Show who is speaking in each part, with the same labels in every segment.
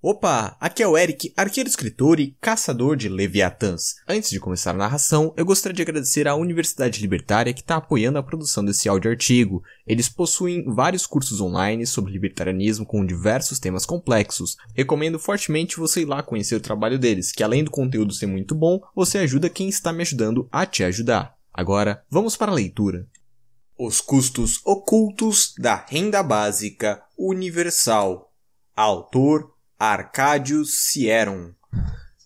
Speaker 1: Opa, aqui é o Eric, arqueiro escritor e caçador de Leviatãs. Antes de começar a narração, eu gostaria de agradecer à Universidade Libertária que está apoiando a produção desse áudio artigo. Eles possuem vários cursos online sobre libertarianismo com diversos temas complexos. Recomendo fortemente você ir lá conhecer o trabalho deles, que além do conteúdo ser muito bom, você ajuda quem está me ajudando a te ajudar. Agora, vamos para a leitura. Os custos ocultos da renda básica universal. Autor Arcádio Sieron,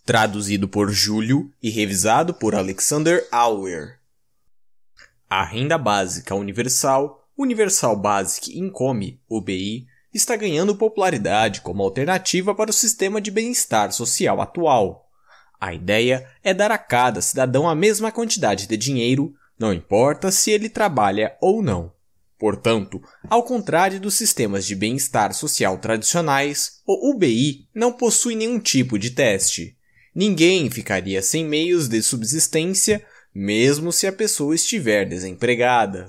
Speaker 1: traduzido por Júlio e revisado por Alexander Auer. A renda básica universal, Universal Basic Income, UBI, está ganhando popularidade como alternativa para o sistema de bem-estar social atual. A ideia é dar a cada cidadão a mesma quantidade de dinheiro, não importa se ele trabalha ou não. Portanto, ao contrário dos sistemas de bem-estar social tradicionais, o UBI não possui nenhum tipo de teste. Ninguém ficaria sem meios de subsistência, mesmo se a pessoa estiver desempregada.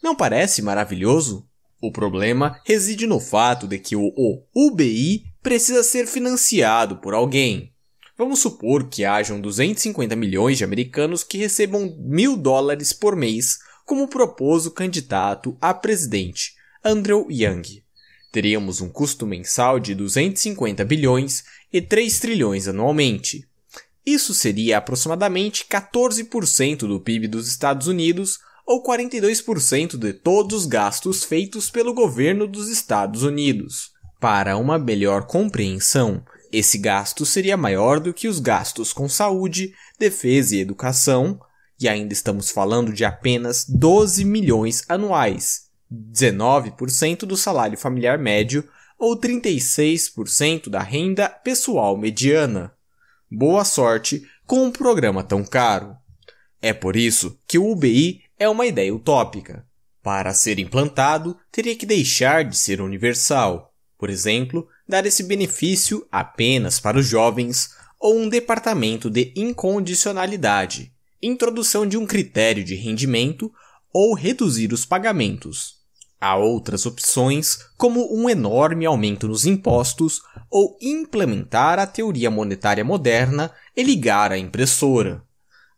Speaker 1: Não parece maravilhoso? O problema reside no fato de que o UBI precisa ser financiado por alguém. Vamos supor que hajam 250 milhões de americanos que recebam mil dólares por mês como propôs o candidato a presidente, Andrew Yang. Teríamos um custo mensal de 250 bilhões e 3 trilhões anualmente. Isso seria aproximadamente 14% do PIB dos Estados Unidos ou 42% de todos os gastos feitos pelo governo dos Estados Unidos. Para uma melhor compreensão, esse gasto seria maior do que os gastos com saúde, defesa e educação, e ainda estamos falando de apenas 12 milhões anuais, 19% do salário familiar médio ou 36% da renda pessoal mediana. Boa sorte com um programa tão caro. É por isso que o UBI é uma ideia utópica. Para ser implantado, teria que deixar de ser universal. Por exemplo, dar esse benefício apenas para os jovens ou um departamento de incondicionalidade, introdução de um critério de rendimento ou reduzir os pagamentos. Há outras opções, como um enorme aumento nos impostos ou implementar a teoria monetária moderna e ligar a impressora.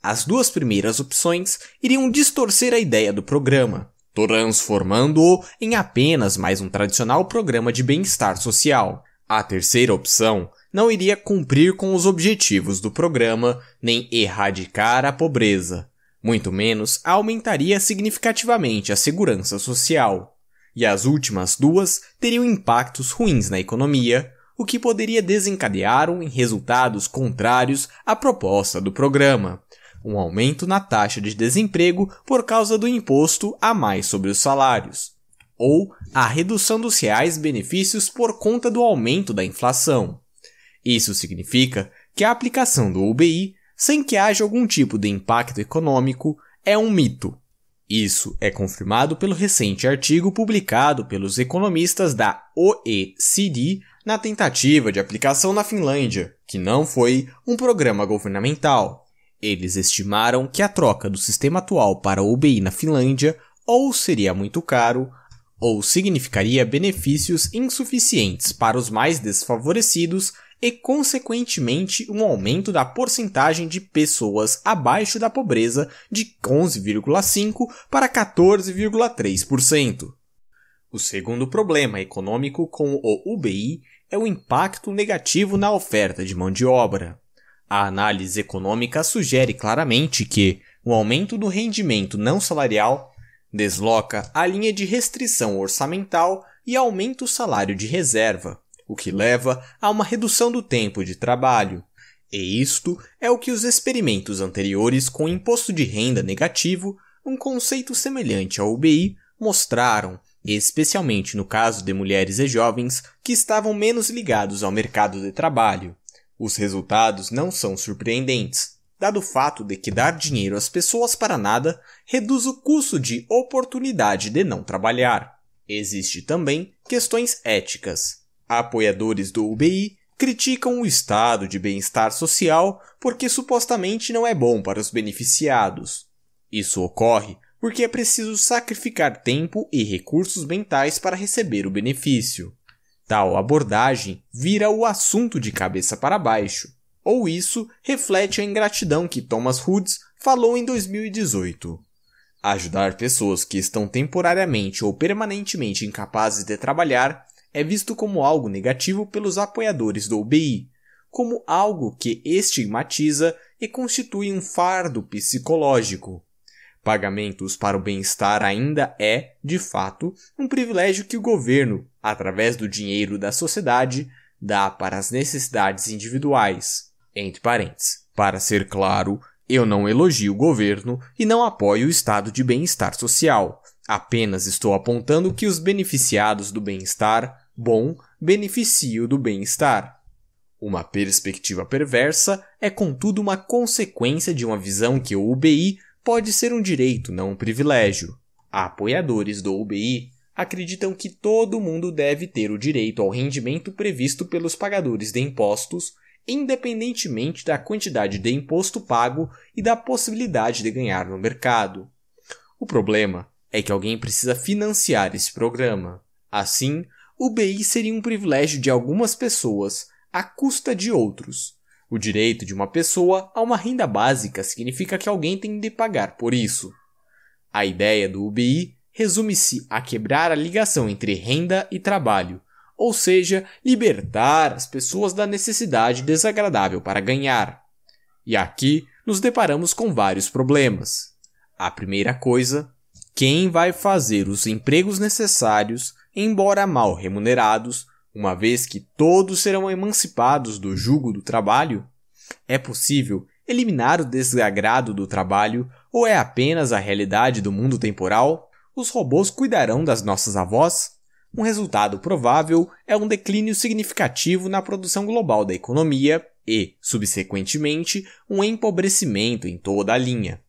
Speaker 1: As duas primeiras opções iriam distorcer a ideia do programa, transformando-o em apenas mais um tradicional programa de bem-estar social. A terceira opção não iria cumprir com os objetivos do programa nem erradicar a pobreza, muito menos aumentaria significativamente a segurança social. E as últimas duas teriam impactos ruins na economia, o que poderia desencadear em resultados contrários à proposta do programa. Um aumento na taxa de desemprego por causa do imposto a mais sobre os salários, ou a redução dos reais benefícios por conta do aumento da inflação. Isso significa que a aplicação do UBI, sem que haja algum tipo de impacto econômico, é um mito. Isso é confirmado pelo recente artigo publicado pelos economistas da OECD na tentativa de aplicação na Finlândia, que não foi um programa governamental. Eles estimaram que a troca do sistema atual para o UBI na Finlândia ou seria muito caro, ou significaria benefícios insuficientes para os mais desfavorecidos e, consequentemente, um aumento da porcentagem de pessoas abaixo da pobreza de 11,5% para 14,3%. O segundo problema econômico com o UBI é o impacto negativo na oferta de mão de obra. A análise econômica sugere claramente que o aumento do rendimento não salarial desloca a linha de restrição orçamental e aumenta o salário de reserva, o que leva a uma redução do tempo de trabalho. E isto é o que os experimentos anteriores com imposto de renda negativo, um conceito semelhante ao UBI, mostraram, especialmente no caso de mulheres e jovens que estavam menos ligados ao mercado de trabalho. Os resultados não são surpreendentes, dado o fato de que dar dinheiro às pessoas para nada reduz o custo de oportunidade de não trabalhar. Existem também questões éticas. Apoiadores do UBI criticam o estado de bem-estar social porque supostamente não é bom para os beneficiados. Isso ocorre porque é preciso sacrificar tempo e recursos mentais para receber o benefício. Tal abordagem vira o assunto de cabeça para baixo, ou isso reflete a ingratidão que Thomas Hoods falou em 2018. Ajudar pessoas que estão temporariamente ou permanentemente incapazes de trabalhar é visto como algo negativo pelos apoiadores do UBI, como algo que estigmatiza e constitui um fardo psicológico. Pagamentos para o bem-estar ainda é, de fato, um privilégio que o governo, através do dinheiro da sociedade, dá para as necessidades individuais. Entre parênteses, para ser claro, eu não elogio o governo e não apoio o estado de bem-estar social. Apenas estou apontando que os beneficiados do bem-estar bom beneficio do bem-estar. Uma perspectiva perversa é, contudo, uma consequência de uma visão que o UBI pode ser um direito, não um privilégio. Apoiadores do UBI acreditam que todo mundo deve ter o direito ao rendimento previsto pelos pagadores de impostos, independentemente da quantidade de imposto pago e da possibilidade de ganhar no mercado. O problema é que alguém precisa financiar esse programa. Assim, o BI seria um privilégio de algumas pessoas, à custa de outros. O direito de uma pessoa a uma renda básica significa que alguém tem de pagar por isso. A ideia do UBI resume-se a quebrar a ligação entre renda e trabalho, ou seja, libertar as pessoas da necessidade desagradável para ganhar. E aqui nos deparamos com vários problemas. A primeira coisa, quem vai fazer os empregos necessários embora mal remunerados, uma vez que todos serão emancipados do jugo do trabalho? É possível eliminar o desagrado do trabalho ou é apenas a realidade do mundo temporal? Os robôs cuidarão das nossas avós? Um resultado provável é um declínio significativo na produção global da economia e, subsequentemente, um empobrecimento em toda a linha.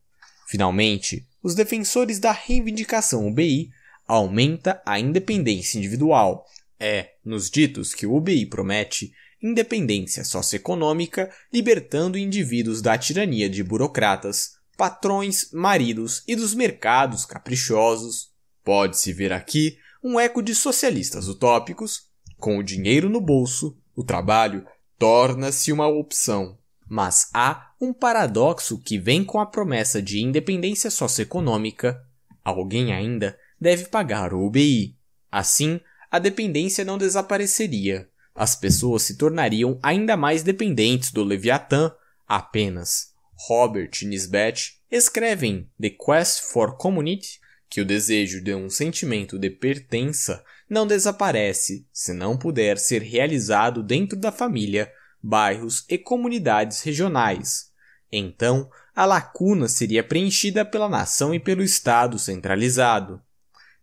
Speaker 1: Finalmente, os defensores da reivindicação UBI aumenta a independência individual. É, nos ditos que o UBI promete, independência socioeconômica, libertando indivíduos da tirania de burocratas, patrões, maridos e dos mercados caprichosos. Pode-se ver aqui um eco de socialistas utópicos. Com o dinheiro no bolso, o trabalho torna-se uma opção. Mas há um paradoxo que vem com a promessa de independência socioeconômica. Alguém ainda deve pagar o UBI. Assim, a dependência não desapareceria. As pessoas se tornariam ainda mais dependentes do Leviatã apenas. Robert Nisbet escreve em The Quest for Community que o desejo de um sentimento de pertença não desaparece se não puder ser realizado dentro da família, bairros e comunidades regionais. Então, a lacuna seria preenchida pela nação e pelo Estado centralizado.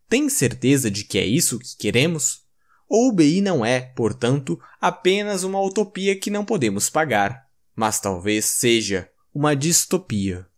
Speaker 1: Tem certeza de que é isso que queremos? o BI não é, portanto, apenas uma utopia que não podemos pagar, mas talvez seja uma distopia.